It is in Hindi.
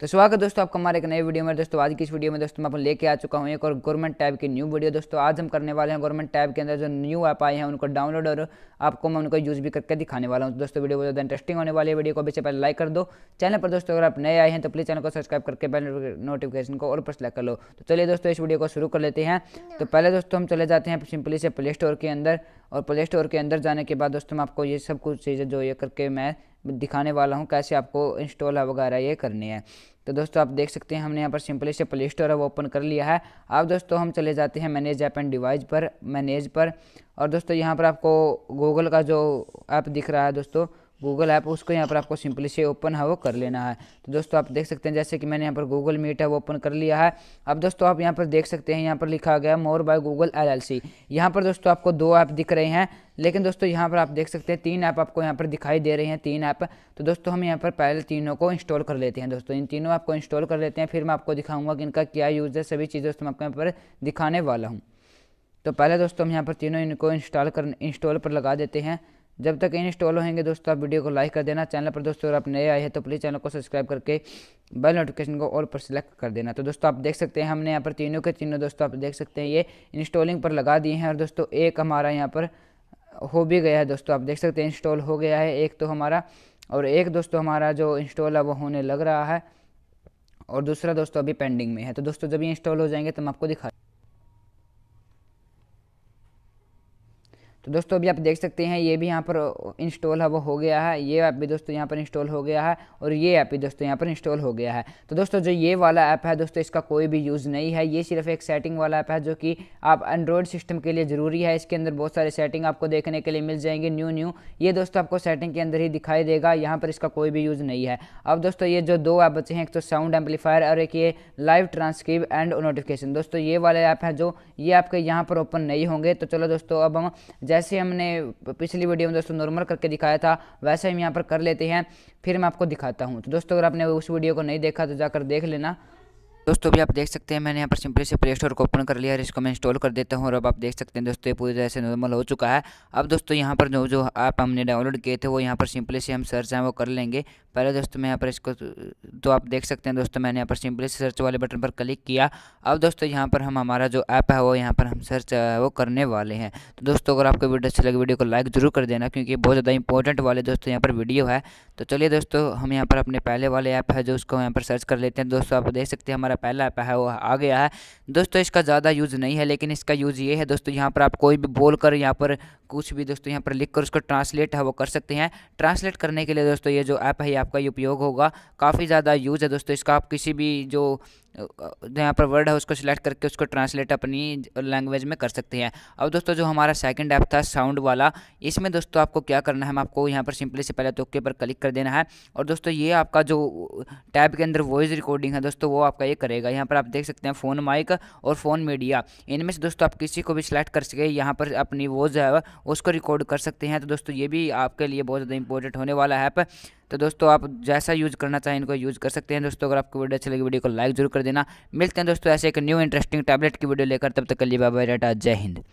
तो स्वागत है दोस्तों आपका हमारे एक नए वीडियो में दोस्तों आज की इस वीडियो में दोस्तों मैं अपन लेके आ चुका हूँ एक और गवर्नमेंट टैब की न्यू वीडियो दोस्तों आज हम करने वाले हैं गवर्नमेंट टैब के अंदर जो न्यू ऐप आए हैं उनको डाउनलोड और आपको मैं उनको यूज़ भी करके दिखाने वाला हूँ तो दोस्तों वीडियो बहुत ज़्यादा इंटरेस्टिंग होने वाली है वीडियो को अभी से पहले लाइक कर दो चैनल पर दोस्तों अगर आप नए आए हैं तो प्लीज़ चैनल को सब्सक्राइब करके बेल नोटिफिकेशन को और प्रेस कर लो तो चलिए दोस्तों इस वीडियो को शुरू कर लेते हैं तो पहले दोस्तों हम चले जाते हैं सिंपली से प्ले स्टोर के अंदर और प्ले स्टोर के अंदर जाने के बाद दोस्तों मैं आपको ये सब कुछ चीज़ें जो ये करके मैं दिखाने वाला हूँ कैसे आपको इंस्टॉल है वगैरह ये करनी है तो दोस्तों आप देख सकते हैं हमने यहाँ पर सिंपली से प्ले स्टोर है वो ओपन कर लिया है अब दोस्तों हम चले जाते हैं मैनेज ऐप एंड डिवाइस पर मैनेज पर और दोस्तों यहाँ पर आपको गूगल का जो ऐप दिख रहा है दोस्तों गूगल ऐप उसको यहाँ पर आपको सिंपली से ओपन है वो कर लेना है तो दोस्तों आप देख सकते हैं जैसे कि मैंने यहाँ पर गूगल मीट है वो ओपन कर लिया है अब दोस्तों आप यहाँ पर देख सकते हैं यहाँ पर लिखा गया more by Google L L C यहाँ पर दोस्तों आपको दो ऐप दिख रहे हैं लेकिन दोस्तों यहाँ पर आप देख सकते हैं तीन ऐप आपको यहाँ पर दिखाई दे रहे हैं तीन ऐप तो दोस्तों हम यहाँ पर पहले तीनों को इंस्टॉल कर लेते हैं दोस्तों इन तीनों ऐप को इंस्टॉल कर लेते हैं फिर मैं आपको दिखाऊंगा कि इनका क्या यूज़ है सभी चीज़ें दोस्तों मैं आपको यहाँ पर दिखाने वाला हूँ तो पहले दोस्तों हम यहाँ पर तीनों इनको इंस्टॉल कर इंस्टॉल पर लगा देते हैं जब तक इंस्टॉल होंगे दोस्तों आप वीडियो को लाइक कर देना चैनल पर दोस्तों अगर आप नए आए हैं तो प्लीज़ चैनल को सब्सक्राइब करके बेल नोटिफिकेशन को ऑल पर सेलेक्ट कर देना तो दोस्तों आप देख सकते हैं हमने यहाँ पर तीनों के तीनों दोस्तों आप देख सकते हैं ये इंस्टॉलिंग पर लगा दिए हैं और दोस्तों एक हमारा यहाँ पर हो भी गया है दोस्तों आप देख सकते हैं इंस्टॉल हो गया है एक तो हमारा और एक दोस्तों हमारा जो इंस्टॉल है वो होने लग रहा है और दूसरा दोस्तों अभी पेंडिंग में है तो दोस्तों जब ये इंस्टॉल हो जाएंगे तो मैं आपको दिखा तो दोस्तों अभी आप देख सकते हैं ये भी यहाँ पर इंस्टॉल है वो हो गया है ये ऐप भी दोस्तों यहाँ पर इंस्टॉल हो गया है और ये ऐप भी दोस्तों यहाँ पर इंस्टॉल हो गया है तो दोस्तों जो ये वाला ऐप है दोस्तों इसका कोई भी यूज़ नहीं है ये सिर्फ एक सेटिंग वाला ऐप है जो कि आप एंड्रॉयड सिस्टम के लिए ज़रूरी है इसके अंदर बहुत सारे सेटिंग आपको देखने के लिए मिल जाएंगे न्यू न्यू ये दोस्तों आपको सेटिंग के अंदर ही दिखाई देगा यहाँ पर इसका कोई भी यूज़ नहीं है अब दोस्तों ये जो दो ऐप बचे हैं एक तो साउंड एम्पलीफायर और एक ये लाइव ट्रांसक्रिप एंड नोटिफिकेशन दोस्तों ये वाले ऐप हैं जो ये आपके यहाँ पर ओपन नहीं होंगे तो चलो दोस्तों अब हम जैसे जैसे हमने पिछली वीडियो में दोस्तों नॉर्मल करके दिखाया था वैसे हम यहाँ पर कर लेते हैं फिर मैं आपको दिखाता हूँ तो दोस्तों अगर आपने उस वीडियो को नहीं देखा तो जाकर देख लेना दोस्तों अभी आप देख सकते हैं मैंने यहाँ पर सिंपली से प्ले स्टोर को ओपन कर लिया और इसको मैं इंस्टॉल कर देता हूँ और अब आप देख सकते हैं दोस्तों ये पूरी तरह से नॉर्मल हो चुका है अब दोस्तों यहाँ पर जो जो ऐप हमने डाउनलोड किए थे वो यहाँ पर सिंपली से हम सर्च हैं वो कर लेंगे पहले दोस्तों मैं यहाँ पर इसको तो आप देख सकते हैं दोस्तों मैंने यहाँ पर सिंपली से सर्च वाले बटन पर क्लिक किया अब दोस्तों यहाँ पर हम हमारा जो ऐप है वो यहाँ पर हम सर्च वो करने वाले हैं तो दोस्तों अगर आपको वीडियो अच्छी लगे वीडियो को लाइक जरूर कर देना क्योंकि बहुत ज़्यादा इंपॉर्टेंट वाले दोस्तों यहाँ पर वीडियो है तो चलिए दोस्तों हम यहाँ पर अपने पहले वाले ऐप है जो उसको यहाँ पर सर्च कर लेते हैं दोस्तों आप देख सकते हैं हमारा पहला ऐप है वो आ गया है दोस्तों इसका ज़्यादा यूज़ नहीं है लेकिन इसका यूज़ ये है दोस्तों यहाँ पर आप कोई भी बोल कर यहाँ पर कुछ भी दोस्तों यहाँ पर लिख कर उसको ट्रांसलेट है वो कर सकते हैं ट्रांसलेट करने के लिए दोस्तों ये जो ऐप है ये आपका उपयोग होगा काफ़ी ज़्यादा यूज़ है दोस्तों इसका आप किसी भी जो जो यहाँ पर वर्ड है उसको सिलेक्ट करके उसको ट्रांसलेट अपनी लैंग्वेज में कर सकते हैं अब दोस्तों जो हमारा सेकंड ऐप था साउंड वाला इसमें दोस्तों आपको क्या करना है हम आपको यहाँ पर सिंपली से पहले तो ओके पर क्लिक कर देना है और दोस्तों ये आपका जो टैब के अंदर वॉइस रिकॉर्डिंग है दोस्तों वो आपका ये करेगा यहाँ पर आप देख सकते हैं फ़ोन माइक और फ़ोन मीडिया इनमें से दोस्तों आप किसी को भी सिलेक्ट कर सके यहाँ पर अपनी वॉइस है उसको रिकॉर्ड कर सकते हैं तो दोस्तों ये भी आपके लिए बहुत ज़्यादा इंपॉर्टेंट होने वाला ऐप तो दोस्तों आप जैसा यूज़ करना चाहें इनको यूज़ कर सकते हैं दोस्तों अगर आपको वीडियो अच्छी लगी वीडियो को लाइक जरूर कर देना मिलते हैं दोस्तों ऐसे एक न्यू इंटरेस्टिंग टैबलेट की वीडियो लेकर तब तक कल बाबा डाटा जय हिंद